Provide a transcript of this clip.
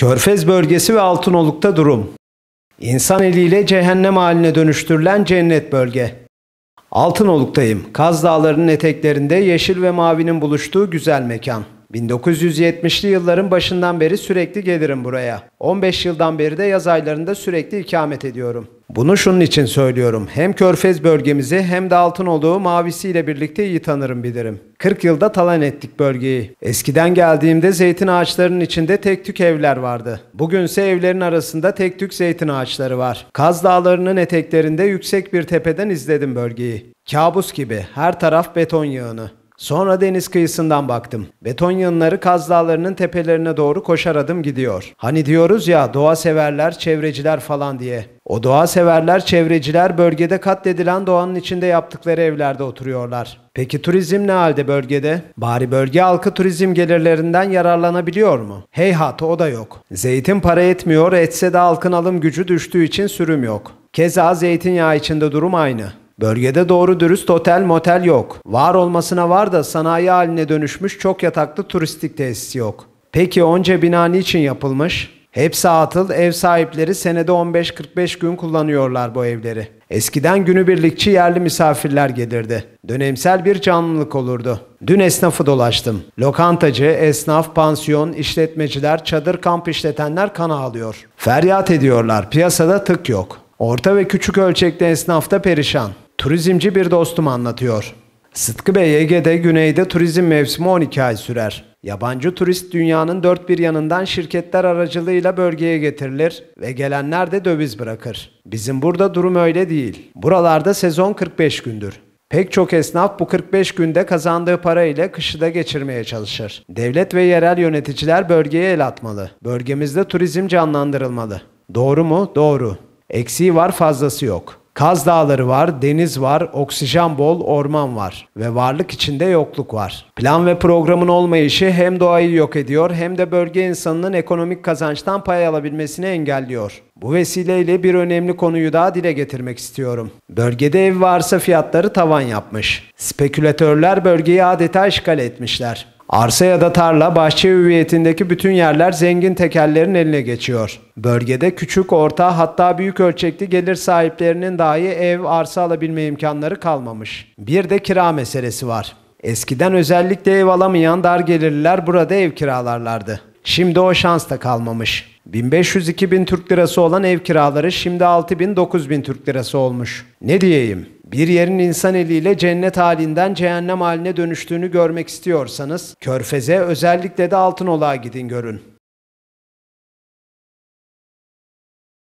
Körfez bölgesi ve Altınoluk'ta durum. İnsan eliyle cehennem haline dönüştürülen cennet bölge. Altınoluk'tayım. Kaz Dağları'nın eteklerinde yeşil ve mavinin buluştuğu güzel mekan. 1970'li yılların başından beri sürekli gelirim buraya. 15 yıldan beri de yaz aylarında sürekli ikamet ediyorum. Bunu şunun için söylüyorum. Hem Körfez bölgemizi hem de altın olduğu mavisiyle birlikte iyi tanırım bilirim. 40 yılda talan ettik bölgeyi. Eskiden geldiğimde zeytin ağaçlarının içinde tek tük evler vardı. Bugünse evlerin arasında tek tük zeytin ağaçları var. Kaz Dağları'nın eteklerinde yüksek bir tepeden izledim bölgeyi. Kabus gibi her taraf beton yığını. Sonra deniz kıyısından baktım. Beton yanları Kaz Dağları'nın tepelerine doğru koşar adım gidiyor. Hani diyoruz ya doğa severler, çevreciler falan diye. O doğa severler, çevreciler bölgede katledilen doğanın içinde yaptıkları evlerde oturuyorlar. Peki turizm ne halde bölgede? Bari bölge halkı turizm gelirlerinden yararlanabiliyor mu? Heyhat o da yok. Zeytin para etmiyor, etse de halkın alım gücü düştüğü için sürüm yok. Keza zeytinyağı içinde durum aynı. Bölgede doğru dürüst otel motel yok. Var olmasına var da sanayi haline dönüşmüş çok yataklı turistik tesis yok. Peki onca bina için yapılmış? Hepsi atıl, ev sahipleri senede 15-45 gün kullanıyorlar bu evleri. Eskiden günübirlikçi yerli misafirler gelirdi. Dönemsel bir canlılık olurdu. Dün esnafı dolaştım. Lokantacı, esnaf, pansiyon, işletmeciler, çadır kamp işletenler kana alıyor. Feryat ediyorlar. Piyasada tık yok. Orta ve küçük ölçekli esnaf da perişan. Turizmci bir dostum anlatıyor. Sıtkı Bey Ege'de güneyde turizm mevsimi 12 ay sürer. Yabancı turist dünyanın dört bir yanından şirketler aracılığıyla bölgeye getirilir ve gelenler de döviz bırakır. Bizim burada durum öyle değil. Buralarda sezon 45 gündür. Pek çok esnaf bu 45 günde kazandığı para ile kışı da geçirmeye çalışır. Devlet ve yerel yöneticiler bölgeye el atmalı. Bölgemizde turizm canlandırılmalı. Doğru mu? Doğru. Eksiği var fazlası yok. Kaz dağları var, deniz var, oksijen bol, orman var ve varlık içinde yokluk var. Plan ve programın olmayışı hem doğayı yok ediyor hem de bölge insanının ekonomik kazançtan pay alabilmesini engelliyor. Bu vesileyle bir önemli konuyu daha dile getirmek istiyorum. Bölgede ev varsa fiyatları tavan yapmış. Spekülatörler bölgeyi adeta işgal etmişler. Arsa ya da tarla, bahçe hüviyetindeki bütün yerler zengin tekellerin eline geçiyor. Bölgede küçük, orta hatta büyük ölçekli gelir sahiplerinin dahi ev, arsa alabilme imkanları kalmamış. Bir de kira meselesi var. Eskiden özellikle ev alamayan dar gelirliler burada ev kiralarlardı. Şimdi o şans da kalmamış. 1500-2000 Türk lirası olan ev kiraları şimdi 6000-9000 Türk lirası olmuş. Ne diyeyim? bir yerin insan eliyle cennet halinden cehennem haline dönüştüğünü görmek istiyorsanız, Körfez'e özellikle de altın olağa gidin görün.